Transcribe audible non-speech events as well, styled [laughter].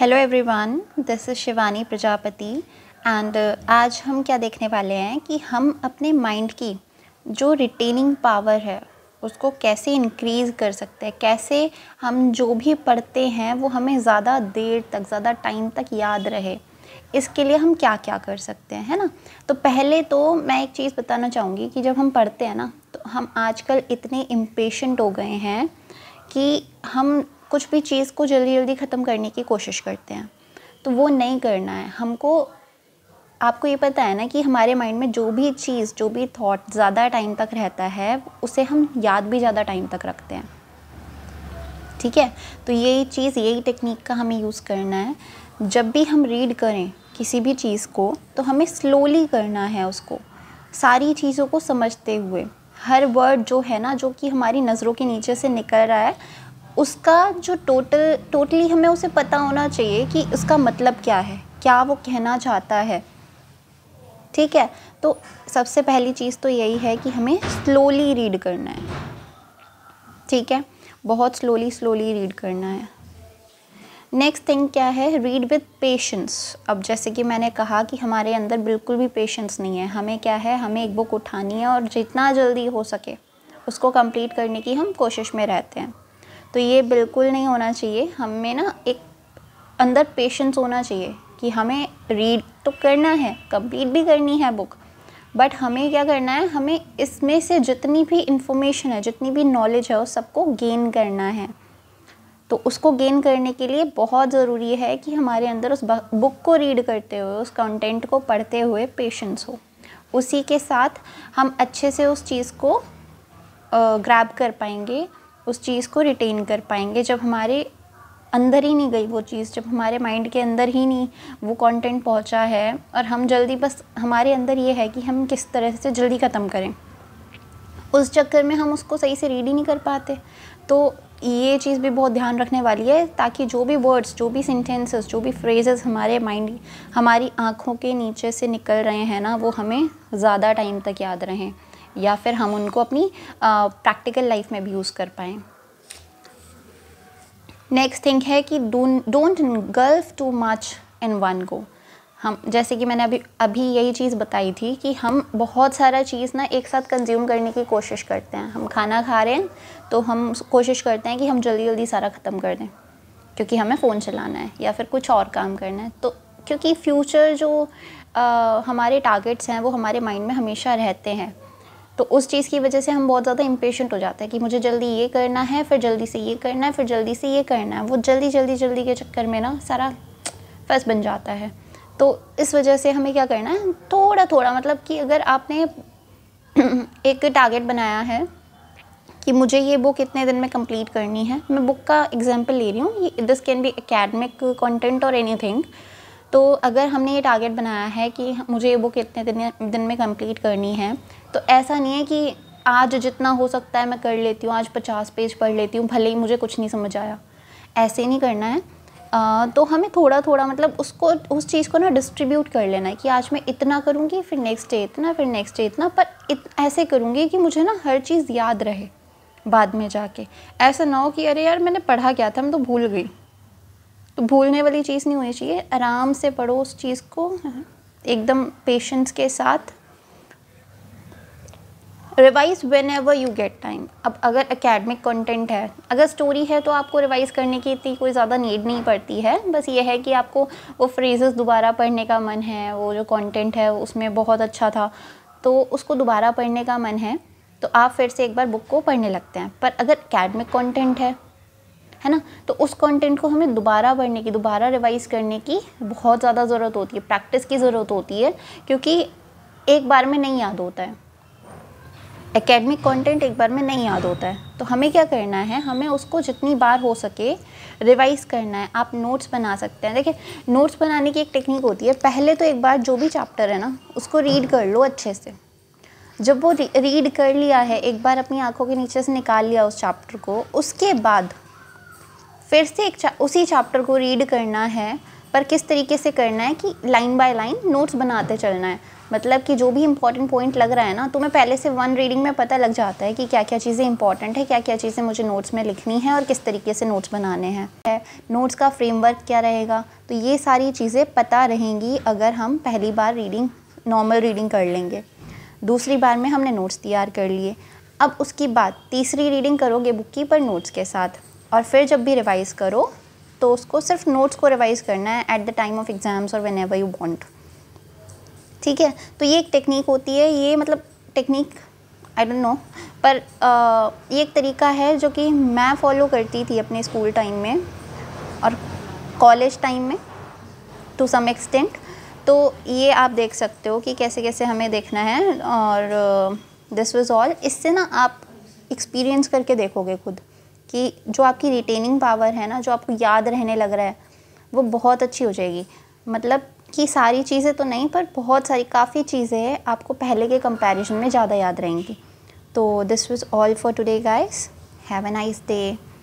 hello everyone this is Shivani Prajapati and आज हम क्या देखने वाले हैं कि हम अपने माइंड की जो रिटेनिंग पावर है उसको कैसे इंक्रीज़ कर सकते हैं कैसे हम जो भी पढ़ते हैं वो हमें ज़्यादा देर तक ज़्यादा टाइम तक याद रहे इसके लिए हम क्या क्या कर सकते हैं है ना तो पहले तो मैं एक चीज़ बताना चाहूँगी कि जब हम पढ़ते हैं ना तो हम आजकल इतने इम्पेशेंट हो गए हैं कि हम कुछ भी चीज़ को जल्दी जल्दी ख़त्म करने की कोशिश करते हैं तो वो नहीं करना है हमको आपको ये पता है ना कि हमारे माइंड में जो भी चीज़ जो भी थॉट ज़्यादा टाइम तक रहता है उसे हम याद भी ज़्यादा टाइम तक रखते हैं ठीक है तो यही चीज़ यही टेक्निक का हमें यूज़ करना है जब भी हम रीड करें किसी भी चीज़ को तो हमें स्लोली करना है उसको सारी चीज़ों को समझते हुए हर वर्ड जो है ना जो कि हमारी नज़रों के नीचे से निकल रहा है उसका जो टोटल टोटली हमें उसे पता होना चाहिए कि उसका मतलब क्या है क्या वो कहना चाहता है ठीक है तो सबसे पहली चीज़ तो यही है कि हमें स्लोली रीड करना है ठीक है बहुत स्लोली स्लोली रीड करना है नेक्स्ट थिंग क्या है रीड विद पेशेंस अब जैसे कि मैंने कहा कि हमारे अंदर बिल्कुल भी पेशेंस नहीं है हमें क्या है हमें एक बुक उठानी है और जितना जल्दी हो सके उसको कंप्लीट करने की हम कोशिश में रहते हैं तो ये बिल्कुल नहीं होना चाहिए हमें ना एक अंदर पेशेंस होना चाहिए कि हमें रीड तो करना है कंप्लीट भी करनी है बुक बट हमें क्या करना है हमें इसमें से जितनी भी इंफॉर्मेशन है जितनी भी नॉलेज है उस सबको गेन करना है तो उसको गेन करने के लिए बहुत ज़रूरी है कि हमारे अंदर उस बुक को रीड करते हुए उस कंटेंट को पढ़ते हुए पेशेंस हो उसी के साथ हम अच्छे से उस चीज़ को ग्रैब कर पाएंगे उस चीज़ को रिटेन कर पाएंगे जब हमारे अंदर ही नहीं गई वो चीज़ जब हमारे माइंड के अंदर ही नहीं वो कंटेंट पहुंचा है और हम जल्दी बस हमारे अंदर ये है कि हम किस तरह से जल्दी ख़त्म करें उस चक्कर में हम उसको सही से रीड ही नहीं कर पाते तो ये चीज़ भी बहुत ध्यान रखने वाली है ताकि जो भी वर्ड्स जो भी सेंटेंसेस जो भी फ्रेजेस हमारे माइंड हमारी आँखों के नीचे से निकल रहे हैं ना वो हमें ज़्यादा टाइम तक याद रहें या फिर हम उनको अपनी प्रैक्टिकल लाइफ में भी यूज़ कर पाएँ नेक्स्ट थिंग है कि don't gulp too much in one go हम जैसे कि मैंने अभी अभी यही चीज़ बताई थी कि हम बहुत सारा चीज़ ना एक साथ कंज्यूम करने की कोशिश करते हैं हम खाना खा रहे हैं तो हम कोशिश करते हैं कि हम जल्दी जल्दी सारा ख़त्म कर दें क्योंकि हमें फ़ोन चलाना है या फिर कुछ और काम करना है तो क्योंकि फ्यूचर जो आ, हमारे टारगेट्स हैं वो हमारे माइंड में हमेशा रहते हैं तो उस चीज़ की वजह से हम बहुत ज़्यादा इम्पेशेंट हो जाते हैं कि मुझे जल्दी ये करना है फिर जल्दी से ये करना है फिर जल्दी से ये करना है वो जल्दी जल्दी जल्दी के चक्कर में ना सारा फस बन जाता है तो इस वजह से हमें क्या करना है थोड़ा थोड़ा मतलब कि अगर आपने [clears throat] एक टारगेट बनाया है कि मुझे ये बुक इतने दिन में कंप्लीट करनी है मैं बुक का एग्जांपल ले रही हूँ this can be academic content और एनीथिंग तो अगर हमने ये टारगेट बनाया है कि मुझे ये बुक इतने दिन दिन में कंप्लीट करनी है तो ऐसा नहीं है कि आज जितना हो सकता है मैं कर लेती हूँ आज पचास पेज पढ़ लेती हूँ भले ही मुझे कुछ नहीं समझ आया ऐसे नहीं करना है आ, तो हमें थोड़ा थोड़ा मतलब उसको उस चीज़ को ना डिस्ट्रीब्यूट कर लेना है कि आज मैं इतना करूँगी फिर नेक्स्ट डे इतना फिर नेक्स्ट डे इतना पर इत, ऐसे करूँगी कि मुझे ना हर चीज़ याद रहे बाद में जाके ऐसा ना हो कि अरे यार मैंने पढ़ा क्या था मैं तो भूल गई तो भूलने वाली चीज़ नहीं होनी चाहिए आराम से पढ़ो उस चीज़ को एकदम पेशेंस के साथ revise whenever you get time अब अगर अकेडमिक कंटेंट है अगर स्टोरी है तो आपको रिवाइज करने की इतनी कोई ज़्यादा नीड नहीं पड़ती है बस ये है कि आपको वो फ्रेजेस दोबारा पढ़ने का मन है वो जो कंटेंट है उसमें बहुत अच्छा था तो उसको दोबारा पढ़ने का मन है तो आप फिर से एक बार बुक को पढ़ने लगते हैं पर अगर अकेडमिक कंटेंट है है ना तो उस कंटेंट को हमें दोबारा पढ़ने की दोबारा रिवाइज़ करने की बहुत ज़्यादा ज़रूरत होती है प्रैक्टिस की ज़रूरत होती है क्योंकि एक बार में नहीं याद होता है एकेडमिक कंटेंट एक बार में नहीं याद होता है तो हमें क्या करना है हमें उसको जितनी बार हो सके रिवाइज करना है आप नोट्स बना सकते हैं देखिए नोट्स बनाने की एक टेक्निक होती है पहले तो एक बार जो भी चैप्टर है ना उसको रीड कर लो अच्छे से जब वो रीड कर लिया है एक बार अपनी आंखों के नीचे से निकाल लिया उस चैप्टर को उसके बाद फिर से एक चा, उसी चैप्टर को रीड करना है पर किस तरीके से करना है कि लाइन बाय लाइन नोट्स बनाते चलना है मतलब कि जो भी इंपॉर्टेंट पॉइंट लग रहा है ना तो मैं पहले से वन रीडिंग में पता लग जाता है कि क्या क्या चीज़ें इंपॉर्टेंट है क्या क्या चीज़ें मुझे नोट्स में लिखनी है और किस तरीके से नोट्स बनाने हैं नोट्स का फ्रेमवर्क क्या रहेगा तो ये सारी चीज़ें पता रहेंगी अगर हम पहली बार रीडिंग नॉर्मल रीडिंग कर लेंगे दूसरी बार में हमने नोट्स तैयार कर लिए अब उसके बाद तीसरी रीडिंग करोगे बुक की पर नोट्स के साथ और फिर जब भी रिवाइज़ करो तो उसको सिर्फ नोट्स को रिवाइज़ करना है at the time of exams और वेन एवर यू वॉन्ट ठीक है तो ये एक टेक्निक होती है ये मतलब टेक्निक आई डोंट नो पर आ, ये एक तरीका है जो कि मैं फॉलो करती थी अपने स्कूल टाइम में और कॉलेज टाइम में टू सम एक्सटेंट तो ये आप देख सकते हो कि कैसे कैसे हमें देखना है और दिस वॉज ऑल इससे ना आप एक्सपीरियंस करके देखोगे खुद कि जो आपकी रिटेनिंग पावर है ना जो आपको याद रहने लग रहा है वो बहुत अच्छी हो जाएगी मतलब कि सारी चीज़ें तो नहीं पर बहुत सारी काफ़ी चीज़ें आपको पहले के कंपैरिजन में ज़्यादा याद रहेंगी तो this was all for today guys have a nice day